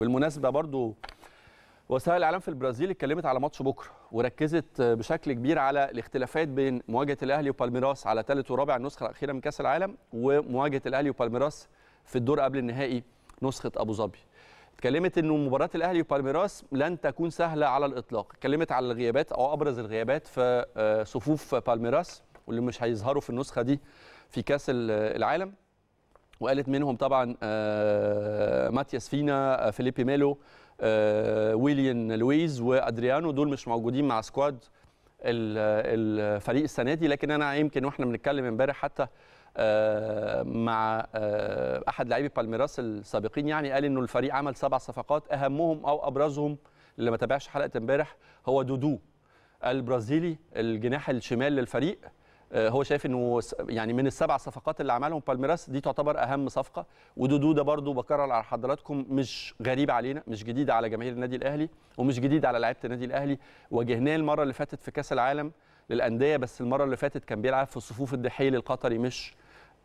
بالمناسبه برضو وسائل الاعلام في البرازيل اتكلمت على ماتش بكره وركزت بشكل كبير على الاختلافات بين مواجهه الاهلي وبالميراس على ثالث ورابع النسخه الاخيره من كاس العالم ومواجهه الاهلي وبالميراس في الدور قبل النهائي نسخه ابو ظبي اتكلمت انه مباراه الاهلي وبالميراس لن تكون سهله على الاطلاق اتكلمت على الغيابات او ابرز الغيابات في آه، صفوف بالميراس واللي مش هيظهروا في النسخه دي في كاس العالم وقالت منهم طبعا آه، ماتياس فينا آه، فيليبي ميلو آه، ويليان لويز وادريانو دول مش موجودين مع سكواد الفريق السنه دي لكن انا يمكن واحنا بنتكلم امبارح حتى آه، مع احد لاعبي بالميراس السابقين يعني قال انه الفريق عمل سبع صفقات اهمهم او ابرزهم اللي ما تابعش حلقه امبارح هو دودو البرازيلي الجناح الشمال للفريق آه، هو شايف انه يعني من السبع صفقات اللي عملهم بالميراس دي تعتبر اهم صفقه ودودو ده برضو بكرر على حضراتكم مش غريب علينا مش جديد على جماهير النادي الاهلي ومش جديد على لعيبه النادي الاهلي واجهناه المره اللي فاتت في كاس العالم للانديه بس المره اللي فاتت كان بيلعب في صفوف الدحيل القطري مش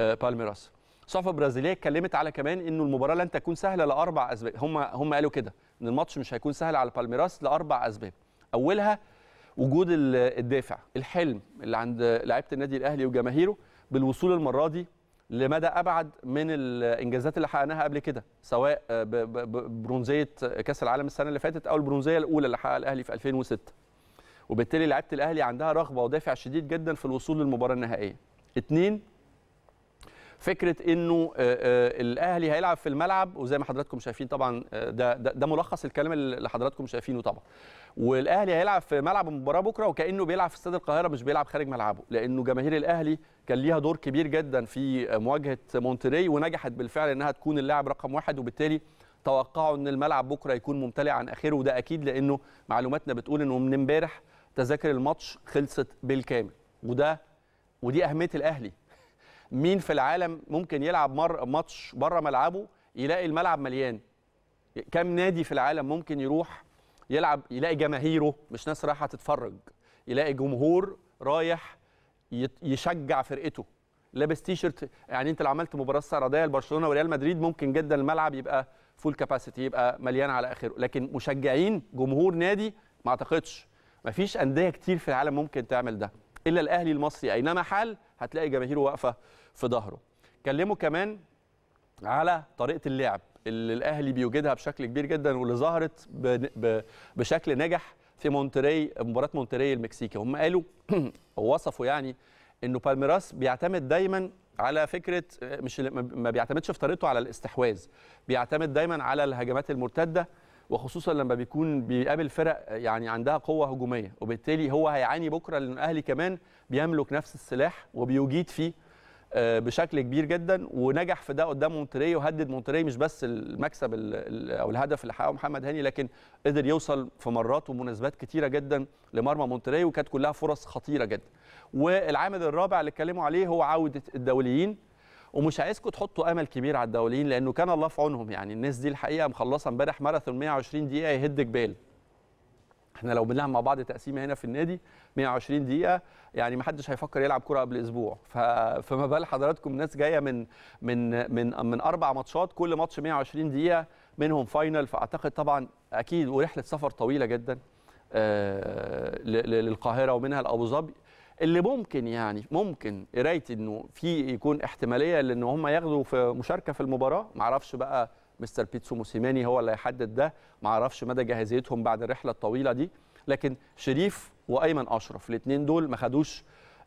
آه، بالميراس صحفه برازيليه اتكلمت على كمان انه المباراه لن تكون سهله لاربع اسباب هم هم قالوا كده ان الماتش مش هيكون سهل على بالميراس لاربع اسباب اولها وجود الدافع الحلم اللي عند لعيبه النادي الاهلي وجماهيره بالوصول المره دي لمدى ابعد من الانجازات اللي حققناها قبل كده سواء برونزيه كاس العالم السنه اللي فاتت او البرونزيه الاولى اللي حققها الاهلي في 2006 وبالتالي لعيبه الاهلي عندها رغبه ودافع شديد جدا في الوصول للمباراه النهائيه اثنين فكره انه آه، آه، الاهلي هيلعب في الملعب وزي ما حضراتكم شايفين طبعا آه، ده ده, ملخص الكلام اللي حضراتكم شايفينه طبعا والاهلي هيلعب في ملعب المباراه بكره وكانه بيلعب في استاد القاهره مش بيلعب خارج ملعبه لانه جماهير الاهلي كان ليها دور كبير جدا في مواجهه مونتري ونجحت بالفعل انها تكون اللاعب رقم واحد وبالتالي توقعوا ان الملعب بكره يكون ممتلئ عن اخره وده اكيد لانه معلوماتنا بتقول انه من امبارح تذاكر الماتش خلصت بالكامل وده ودي اهميه الاهلي مين في العالم ممكن يلعب مر ماتش بره ملعبه يلاقي الملعب مليان كم نادي في العالم ممكن يروح يلعب يلاقي جماهيره مش ناس رايحه تتفرج يلاقي جمهور رايح يشجع فرقته لابس تي شيرت يعني انت لو عملت مباراه استعراضيه لبرشلونه وريال مدريد ممكن جدا الملعب يبقى فول كاباسيتي يبقى مليان على اخره لكن مشجعين جمهور نادي ما اعتقدش مفيش انديه كتير في العالم ممكن تعمل ده الا الاهلي المصري اينما حال هتلاقي جماهيره واقفه في ظهره كلمه كمان على طريقه اللعب اللي الاهلي بيوجدها بشكل كبير جدا واللي ظهرت بشكل ناجح في مونتري مباراه مونتري المكسيكي هم قالوا وصفوا يعني انه بالميراس بيعتمد دايما على فكره مش ما بيعتمدش في طريقته على الاستحواذ بيعتمد دايما على الهجمات المرتده وخصوصا لما بيكون بيقابل فرق يعني عندها قوه هجوميه وبالتالي هو هيعاني بكره لان الاهلي كمان بيملك نفس السلاح وبيجيد فيه آه، بشكل كبير جدا ونجح في ده قدام مونتري وهدد مونتري مش بس المكسب او الهدف اللي حققه محمد هاني لكن قدر يوصل في مرات ومناسبات كتيره جدا لمرمى مونتري وكانت كلها فرص خطيره جدا والعامل الرابع اللي اتكلموا عليه هو عوده الدوليين ومش عايزكم تحطوا امل كبير على الدوليين لانه كان الله في عونهم يعني الناس دي الحقيقه مخلصه امبارح ماراثون 120 دقيقه يهد جبال احنا لو بنلعب مع بعض تقسيمه هنا في النادي 120 دقيقه يعني ما حدش هيفكر يلعب كره قبل اسبوع ف... فما بال حضراتكم ناس جايه من من من من اربع ماتشات كل ماتش 120 دقيقه منهم فاينل فاعتقد طبعا اكيد ورحله سفر طويله جدا آه، للقاهره ومنها لابو ظبي اللي ممكن يعني ممكن قرايه انه في يكون احتماليه لان هم ياخدوا في مشاركه في المباراه ما اعرفش بقى مستر بيتسو موسيماني هو اللي هيحدد ده ما اعرفش مدى جاهزيتهم بعد الرحله الطويله دي لكن شريف وايمن اشرف الاثنين دول ما خدوش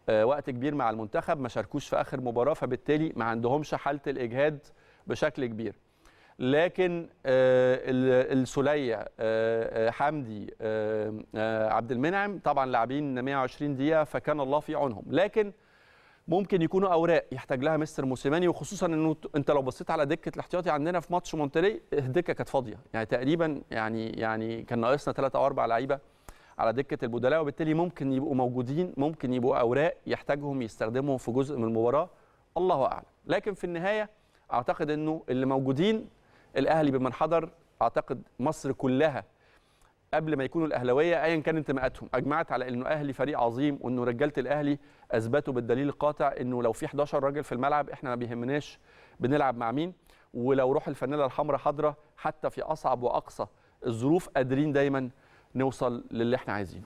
آه، وقت كبير مع المنتخب ما شاركوش في اخر مباراه فبالتالي ما عندهمش حاله الاجهاد بشكل كبير لكن آه، السلية آه، آه، حمدي عبد المنعم طبعا لاعبين 120 دقيقه فكان الله في عونهم لكن ممكن يكونوا اوراق يحتاج لها مستر موسيماني وخصوصا انه انت لو بصيت على دكه الاحتياطي عندنا في ماتش مونتري الدكه كانت فاضيه يعني تقريبا يعني يعني كان ناقصنا ثلاثة او اربع لعيبه على دكه البدلاء وبالتالي ممكن يبقوا موجودين ممكن يبقوا اوراق يحتاجهم يستخدمهم في جزء من المباراه الله اعلم لكن في النهايه اعتقد انه اللي موجودين الاهلي بمن حضر اعتقد مصر كلها قبل ما يكونوا الاهلاويه ايا كان انتماءاتهم اجمعت على انه الاهلي فريق عظيم وانه رجاله الاهلي اثبتوا بالدليل القاطع انه لو في 11 راجل في الملعب احنا ما بيهمناش بنلعب مع مين ولو روح الفانيلا الحمراء حاضره حتى في اصعب واقصى الظروف قادرين دايما نوصل للي احنا عايزينه